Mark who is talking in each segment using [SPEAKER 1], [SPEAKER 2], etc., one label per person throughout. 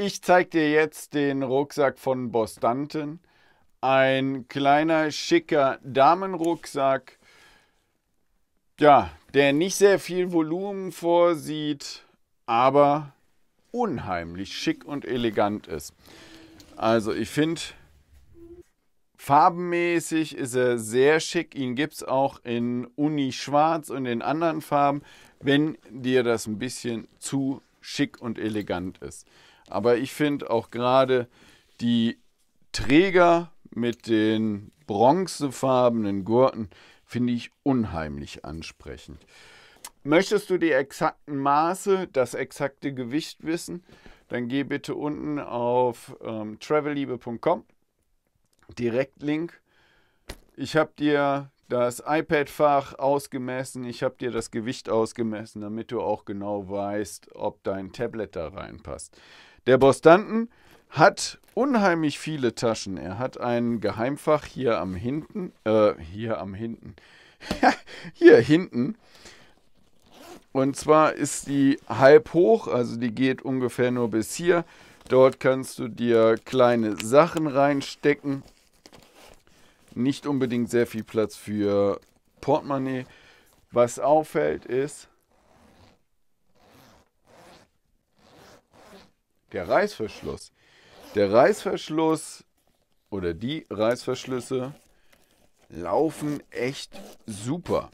[SPEAKER 1] Ich zeige dir jetzt den Rucksack von Bostanten. Ein kleiner, schicker Damenrucksack. Ja, der nicht sehr viel Volumen vorsieht, aber unheimlich schick und elegant ist. Also ich finde, farbenmäßig ist er sehr schick. Ihn gibt es auch in Uni Schwarz und in anderen Farben, wenn dir das ein bisschen zu schick und elegant ist. Aber ich finde auch gerade die Träger mit den bronzefarbenen Gurten finde ich unheimlich ansprechend. Möchtest du die exakten Maße, das exakte Gewicht wissen, dann geh bitte unten auf ähm, travelliebe.com, Direktlink. Ich habe dir das iPad-Fach ausgemessen, ich habe dir das Gewicht ausgemessen, damit du auch genau weißt, ob dein Tablet da reinpasst. Der Bostanten hat unheimlich viele Taschen. Er hat ein Geheimfach hier am hinten, äh, hier am hinten, hier hinten. Und zwar ist die halb hoch, also die geht ungefähr nur bis hier. Dort kannst du dir kleine Sachen reinstecken. Nicht unbedingt sehr viel Platz für Portemonnaie. Was auffällt ist, Der Reißverschluss. Der Reißverschluss oder die Reißverschlüsse laufen echt super.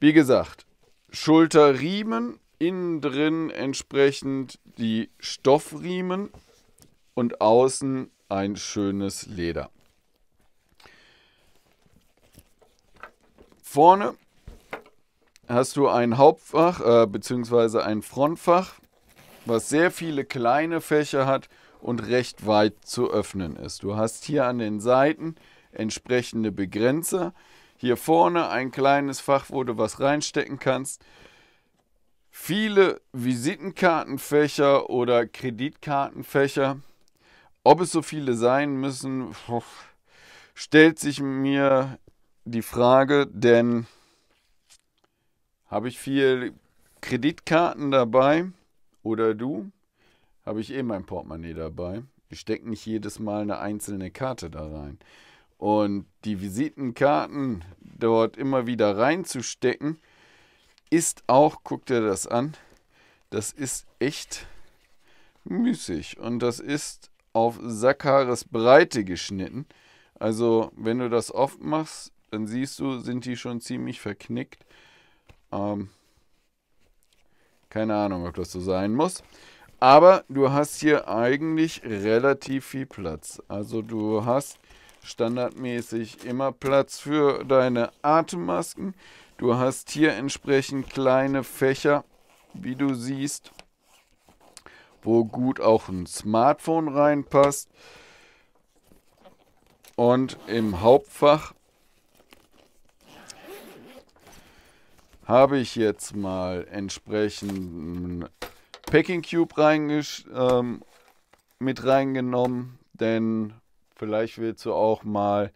[SPEAKER 1] Wie gesagt, Schulterriemen, innen drin entsprechend die Stoffriemen und außen ein schönes Leder. Vorne hast du ein Hauptfach äh, bzw. ein Frontfach was sehr viele kleine Fächer hat und recht weit zu öffnen ist. Du hast hier an den Seiten entsprechende Begrenzer. Hier vorne ein kleines Fach, wo du was reinstecken kannst. Viele Visitenkartenfächer oder Kreditkartenfächer. Ob es so viele sein müssen, stellt sich mir die Frage, denn habe ich viel Kreditkarten dabei? Oder du? Habe ich eh mein Portemonnaie dabei. Ich stecke nicht jedes Mal eine einzelne Karte da rein. Und die Visitenkarten dort immer wieder reinzustecken, ist auch, guck dir das an, das ist echt müßig. Und das ist auf Sackhaares Breite geschnitten. Also, wenn du das oft machst, dann siehst du, sind die schon ziemlich verknickt. Ähm, keine Ahnung, ob das so sein muss. Aber du hast hier eigentlich relativ viel Platz. Also du hast standardmäßig immer Platz für deine Atemmasken. Du hast hier entsprechend kleine Fächer, wie du siehst, wo gut auch ein Smartphone reinpasst. Und im Hauptfach habe ich jetzt mal entsprechend Packing Cube reingesch ähm, mit reingenommen, denn vielleicht willst du auch mal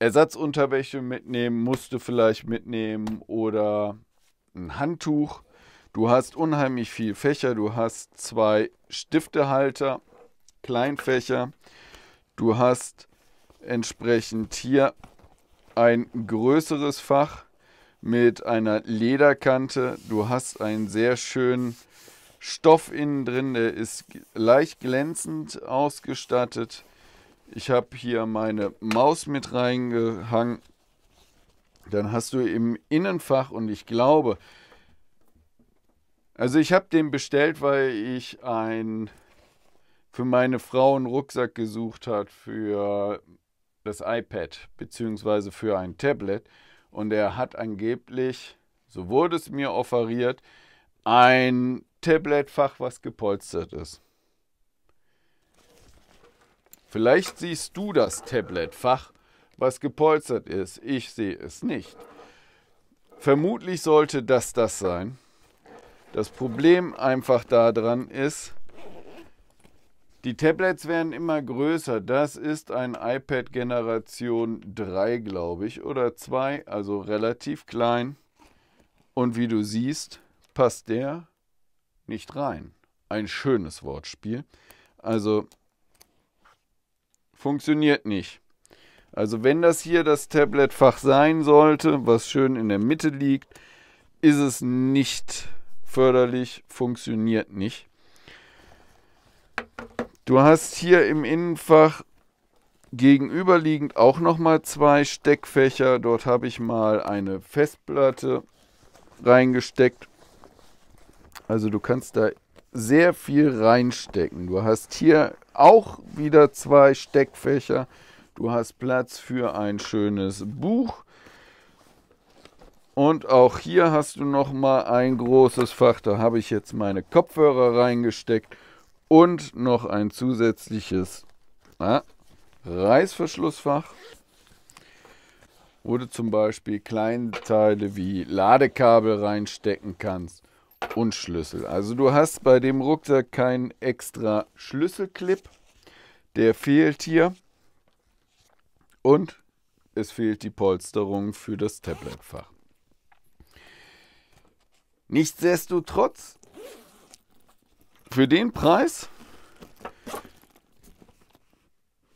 [SPEAKER 1] Ersatzunterwäsche mitnehmen, musst du vielleicht mitnehmen oder ein Handtuch. Du hast unheimlich viel Fächer, du hast zwei Stiftehalter, Kleinfächer. Du hast entsprechend hier ein größeres Fach mit einer Lederkante. Du hast einen sehr schönen Stoff innen drin, der ist leicht glänzend ausgestattet. Ich habe hier meine Maus mit reingehangen. Dann hast du im Innenfach und ich glaube, also ich habe den bestellt, weil ich ein für meine Frau einen Rucksack gesucht hat für das iPad bzw. für ein Tablet und er hat angeblich, so wurde es mir offeriert, ein Tabletfach, was gepolstert ist. Vielleicht siehst du das Tabletfach, was gepolstert ist. Ich sehe es nicht. Vermutlich sollte das das sein. Das Problem einfach daran ist, die Tablets werden immer größer. Das ist ein iPad Generation 3, glaube ich, oder 2, also relativ klein. Und wie du siehst, passt der nicht rein. Ein schönes Wortspiel. Also funktioniert nicht. Also wenn das hier das Tabletfach sein sollte, was schön in der Mitte liegt, ist es nicht förderlich, funktioniert nicht. Du hast hier im Innenfach gegenüberliegend auch nochmal zwei Steckfächer. Dort habe ich mal eine Festplatte reingesteckt. Also du kannst da sehr viel reinstecken. Du hast hier auch wieder zwei Steckfächer. Du hast Platz für ein schönes Buch. Und auch hier hast du nochmal ein großes Fach. Da habe ich jetzt meine Kopfhörer reingesteckt und noch ein zusätzliches na, Reißverschlussfach, wo du zum Beispiel kleine Teile wie Ladekabel reinstecken kannst und Schlüssel. Also du hast bei dem Rucksack keinen extra Schlüsselclip, der fehlt hier und es fehlt die Polsterung für das Tabletfach. Nichtsdestotrotz für den Preis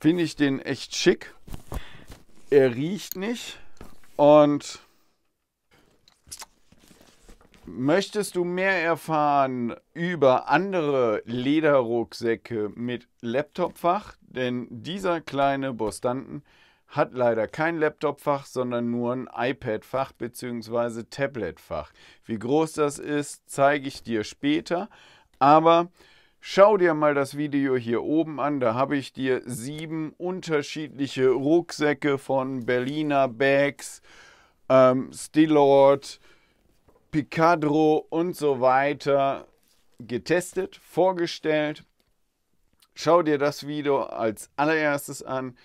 [SPEAKER 1] finde ich den echt schick. Er riecht nicht. Und möchtest du mehr erfahren über andere Lederrucksäcke mit Laptopfach? Denn dieser kleine Bostanten hat leider kein Laptopfach, sondern nur ein iPad-Fach bzw. Tablet-Fach. Wie groß das ist, zeige ich dir später. Aber schau dir mal das Video hier oben an. Da habe ich dir sieben unterschiedliche Rucksäcke von Berliner Bags, ähm, Stilord, Picadro und so weiter getestet, vorgestellt. Schau dir das Video als allererstes an,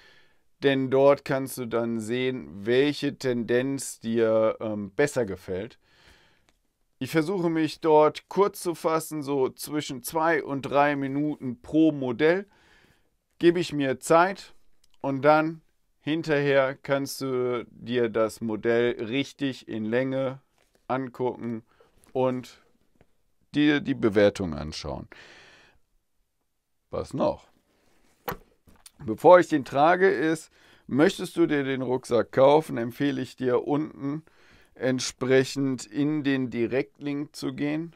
[SPEAKER 1] denn dort kannst du dann sehen, welche Tendenz dir ähm, besser gefällt. Ich versuche mich dort kurz zu fassen, so zwischen zwei und drei Minuten pro Modell. Gebe ich mir Zeit und dann hinterher kannst du dir das Modell richtig in Länge angucken und dir die Bewertung anschauen. Was noch? Bevor ich den trage, ist, möchtest du dir den Rucksack kaufen, empfehle ich dir unten entsprechend in den Direktlink zu gehen.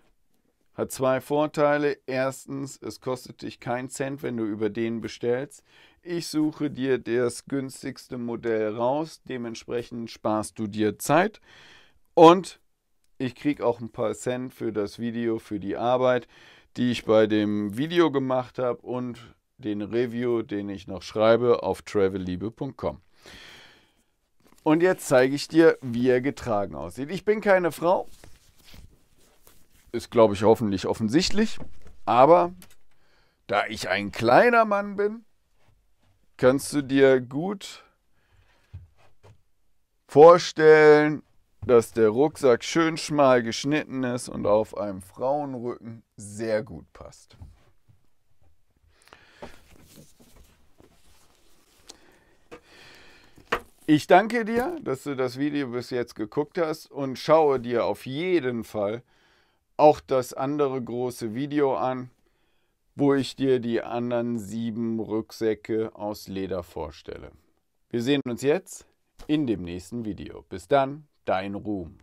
[SPEAKER 1] Hat zwei Vorteile. Erstens, es kostet dich keinen Cent, wenn du über den bestellst. Ich suche dir das günstigste Modell raus. Dementsprechend sparst du dir Zeit. Und ich kriege auch ein paar Cent für das Video, für die Arbeit, die ich bei dem Video gemacht habe und den Review, den ich noch schreibe auf travelliebe.com. Und jetzt zeige ich dir, wie er getragen aussieht. Ich bin keine Frau. Ist, glaube ich, hoffentlich offensichtlich. Aber da ich ein kleiner Mann bin, kannst du dir gut vorstellen, dass der Rucksack schön schmal geschnitten ist und auf einem Frauenrücken sehr gut passt. Ich danke dir, dass du das Video bis jetzt geguckt hast und schaue dir auf jeden Fall auch das andere große Video an, wo ich dir die anderen sieben Rucksäcke aus Leder vorstelle. Wir sehen uns jetzt in dem nächsten Video. Bis dann, dein Ruhm.